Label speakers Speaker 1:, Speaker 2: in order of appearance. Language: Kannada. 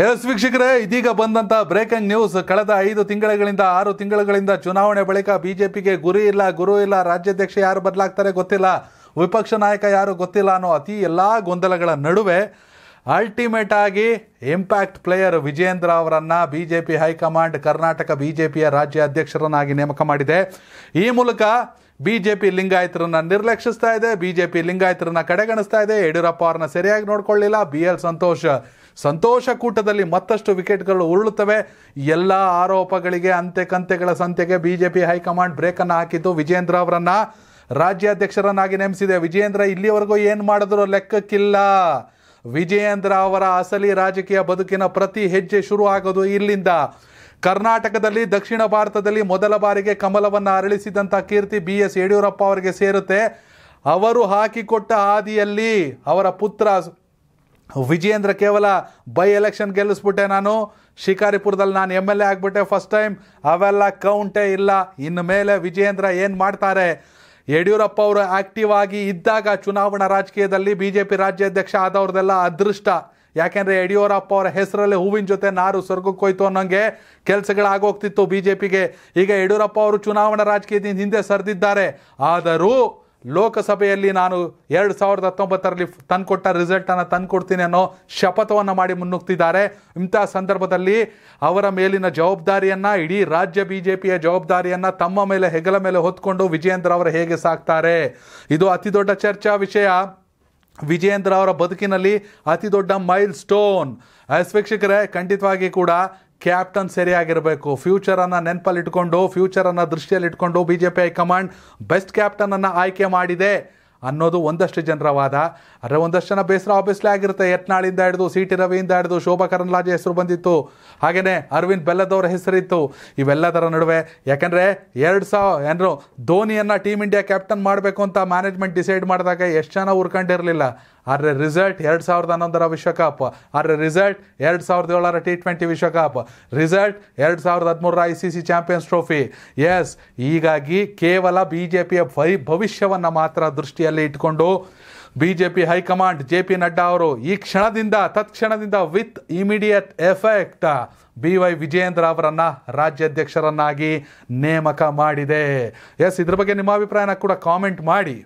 Speaker 1: ಎಸ್ ವೀಕ್ಷಕರೇ ಇದೀಗ ಬಂದಂಥ ಬ್ರೇಕಿಂಗ್ ನ್ಯೂಸ್ ಕಳೆದ ಐದು ತಿಂಗಳಿಂದ ಆರು ತಿಂಗಳುಗಳಿಂದ ಚುನಾವಣೆ ಬಳಿಕ ಬಿಜೆಪಿಗೆ ಗುರಿ ಇಲ್ಲ ಗುರು ಇಲ್ಲ ರಾಜ್ಯಾಧ್ಯಕ್ಷ ಯಾರು ಬದಲಾಗ್ತಾರೆ ಗೊತ್ತಿಲ್ಲ ವಿಪಕ್ಷ ನಾಯಕ ಯಾರು ಗೊತ್ತಿಲ್ಲ ಅನ್ನೋ ಅತಿ ಎಲ್ಲ ಗೊಂದಲಗಳ ನಡುವೆ ಅಲ್ಟಿಮೇಟ್ ಆಗಿ ಇಂಪ್ಯಾಕ್ಟ್ ಪ್ಲೇಯರ್ ವಿಜೇಂದ್ರ ಅವರನ್ನು BJP high command Karnataka B J ಪಿಯ ರಾಜ್ಯ ಅಧ್ಯಕ್ಷರನ್ನಾಗಿ ನೇಮಕ ಮಾಡಿದೆ ಈ ಮೂಲಕ ಬಿಜೆಪಿ ಲಿಂಗಾಯತರನ್ನ ನಿರ್ಲಕ್ಷಿಸ್ತಾ ಇದೆ ಬಿಜೆಪಿ ಲಿಂಗಾಯತರನ್ನ ಕಡೆಗಣಿಸ್ತಾ ಇದೆ ಯಡಿಯೂರಪ್ಪ ಅವರನ್ನ ಸರಿಯಾಗಿ ನೋಡ್ಕೊಳ್ಳಿಲ್ಲ ಬಿ ಎಲ್ ಸಂತೋಷ್ ಸಂತೋಷ ಕೂಟದಲ್ಲಿ ಮತ್ತಷ್ಟು ವಿಕೆಟ್ಗಳು ಉರುಳುತ್ತವೆ ಎಲ್ಲ ಆರೋಪಗಳಿಗೆ ಅಂತೆ ಕಂತೆಗಳ ಸಂತೆಗೆ ಬಿಜೆಪಿ ಹೈಕಮಾಂಡ್ ಬ್ರೇಕ್ ಅನ್ನು ಹಾಕಿದ್ದು ವಿಜೇಂದ್ರ ಅವರನ್ನ ರಾಜ್ಯಾಧ್ಯಕ್ಷರನ್ನಾಗಿ ನೇಮಿಸಿದೆ ವಿಜೇಂದ್ರ ಇಲ್ಲಿವರೆಗೂ ಏನು ಮಾಡಿದ್ರು ಲೆಕ್ಕಕ್ಕಿಲ್ಲ ವಿಜಯೇಂದ್ರ ಅವರ ಅಸಲಿ ರಾಜಕೀಯ ಬದುಕಿನ ಪ್ರತಿ ಹೆಜ್ಜೆ ಶುರು ಆಗೋದು ಇಲ್ಲಿಂದ ಕರ್ನಾಟಕದಲ್ಲಿ ದಕ್ಷಿಣ ಭಾರತದಲ್ಲಿ ಮೊದಲ ಬಾರಿಗೆ ಕಮಲವನ್ನು ಅರಳಿಸಿದಂಥ ಕೀರ್ತಿ ಬಿ ಎಸ್ ಯಡಿಯೂರಪ್ಪ ಅವರಿಗೆ ಸೇರುತ್ತೆ ಅವರು ಹಾಕಿಕೊಟ್ಟ ಹಾದಿಯಲ್ಲಿ ಅವರ ಪುತ್ರ ವಿಜಯೇಂದ್ರ ಕೇವಲ ಬೈ ಎಲೆಕ್ಷನ್ ಗೆಲ್ಲಿಸ್ಬಿಟ್ಟೆ ನಾನು ಶಿಕಾರಿಪುರದಲ್ಲಿ ನಾನು ಎಮ್ ಎಲ್ ಎ ಆಗಿಬಿಟ್ಟೆ ಫಸ್ಟ್ ಟೈಮ್ ಅವೆಲ್ಲ ಕೌಂಟೇ ಇಲ್ಲ ಇನ್ನು ಮೇಲೆ ವಿಜಯೇಂದ್ರ ಏನು ಮಾಡ್ತಾರೆ ಯಡಿಯೂರಪ್ಪ ಅವರು ಆಕ್ಟಿವ್ ಆಗಿ ಇದ್ದಾಗ ಚುನಾವಣಾ ರಾಜಕೀಯದಲ್ಲಿ ಬಿ ಜೆ ಪಿ ರಾಜ್ಯಾಧ್ಯಕ್ಷ ಆದವ್ರದೆಲ್ಲ ಅದೃಷ್ಟ ಯಾಕೆಂದ್ರೆ ಯಡಿಯೂರಪ್ಪ ಅವರ ಹೆಸರಲ್ಲೇ ಹೂವಿನ ಜೊತೆ ನಾರು ಸ್ವರ್ಗಕ್ಕೋಯ್ತು ಅನ್ನೋಂಗೆ ಕೆಲಸಗಳಾಗೋಗ್ತಿತ್ತು ಬಿ ಜೆ ಪಿಗೆ ಈಗ ಯಡಿಯೂರಪ್ಪ ಅವರು ಚುನಾವಣಾ ರಾಜಕೀಯದಿಂದ ಹಿಂದೆ ಸರಿದಿದ್ದಾರೆ ಆದರೂ ಲೋಕಸಭೆಯಲ್ಲಿ ನಾನು ಎರಡು ಸಾವಿರದ ಹತ್ತೊಂಬತ್ತರಲ್ಲಿ ತಂದುಕೊಟ್ಟ ರಿಸಲ್ಟನ್ನು ತಂದುಕೊಡ್ತೀನಿ ಅನ್ನೋ ಶಪಥವನ್ನು ಮಾಡಿ ಮುನ್ನುಗ್ತಿದ್ದಾರೆ ಇಂಥ ಸಂದರ್ಭದಲ್ಲಿ ಅವರ ಮೇಲಿನ ಜವಾಬ್ದಾರಿಯನ್ನು ಇಡೀ ರಾಜ್ಯ ಬಿ ಜೆ ಪಿಯ ಜವಾಬ್ದಾರಿಯನ್ನು ತಮ್ಮ ಮೇಲೆ ಹೆಗಲ ಮೇಲೆ ಹೊತ್ಕೊಂಡು ವಿಜಯೇಂದ್ರ ಅವರು ಹೇಗೆ ಸಾಕ್ತಾರೆ ಇದು ಅತಿ ದೊಡ್ಡ ಚರ್ಚಾ ವಿಷಯ ವಿಜೇಂದ್ರ ಅವರ ಬದುಕಿನಲ್ಲಿ ಅತಿ ದೊಡ್ಡ ಮೈಲ್ ಸ್ಟೋನ್ ವೀಕ್ಷಕರೇ ಖಂಡಿತವಾಗಿ ಕೂಡ ಕ್ಯಾಪ್ಟನ್ ಸರಿಯಾಗಿರಬೇಕು ಫ್ಯೂಚರನ್ನು ನೆನಪಲ್ಲಿ ಇಟ್ಕೊಂಡು ಫ್ಯೂಚರನ್ನು ದೃಷ್ಟಿಯಲ್ಲಿ ಇಟ್ಕೊಂಡು B J P high command best ಕ್ಯಾಪ್ಟನನ್ನು ಆಯ್ಕೆ ಮಾಡಿದೆ ಅನ್ನೋದು ಒಂದಷ್ಟು ಜನರ ವಾದ ಅಂದರೆ ಒಂದಷ್ಟು ಜನ ಬೇಸರ ಆಬ್ವಿಯಸ್ಲಿ ಆಗಿರುತ್ತೆ ಯತ್ನಾಳಿಂದ ಹಿಡಿದು ಸಿ ಟಿ ರವಿಯಿಂದ ಹಿಡಿದು ಶೋಭಾ ಕರಂದ್ಲಾಜೆ ಹೆಸರು ಬಂದಿತ್ತು ಹಾಗೆಯೇ ಅರವಿಂದ್ ಬೆಲ್ಲದವರ ಹೆಸರಿತ್ತು ಇವೆಲ್ಲದರ ನಡುವೆ ಯಾಕೆಂದರೆ ಎರಡು ಸಾವಿರ ಏನರು ಧೋನಿಯನ್ನು ಟೀಮ್ ಇಂಡಿಯಾ ಕ್ಯಾಪ್ಟನ್ ಮಾಡಬೇಕು ಅಂತ ಮ್ಯಾನೇಜ್ಮೆಂಟ್ ಡಿಸೈಡ್ ಮಾಡಿದಾಗ ಎಷ್ಟು ಜನ ಉರ್ಕೊಂಡಿರಲಿಲ್ಲ ಆದರೆ ರಿಸಲ್ಟ್ ಎರಡು ಸಾವಿರದ ಹನ್ನೊಂದರ ವಿಶ್ವಕಪ್ ಆದರೆ ರಿಸಲ್ಟ್ ಎರಡು ಸಾವಿರದ ಏಳರ ಟಿ ಟ್ವೆಂಟಿ ವಿಶ್ವಕಪ್ ರಿಸಲ್ಟ್ ಎರಡು ಸಾವಿರದ ಹದಿಮೂರರ I C C champions trophy ಎಸ್ ಹೀಗಾಗಿ ಕೇವಲ ಬಿ ಜೆ ಪಿಯ ಭವಿಷ್ಯವನ್ನು ಮಾತ್ರ ದೃಷ್ಟಿಯಲ್ಲಿ ಇಟ್ಕೊಂಡು B J P high command J P Nadda ಅವರು ಈ ಕ್ಷಣದಿಂದ ತತ್ಕ್ಷಣದಿಂದ with immediate effect B Y Vijayendra ಅವರನ್ನು ರಾಜ್ಯಾಧ್ಯಕ್ಷರನ್ನಾಗಿ ನೇಮಕ ಮಾಡಿದೆ ಎಸ್ ಇದ್ರ ಬಗ್ಗೆ ನಿಮ್ಮ ಅಭಿಪ್ರಾಯನ ಕೂಡ ಕಾಮೆಂಟ್ ಮಾಡಿ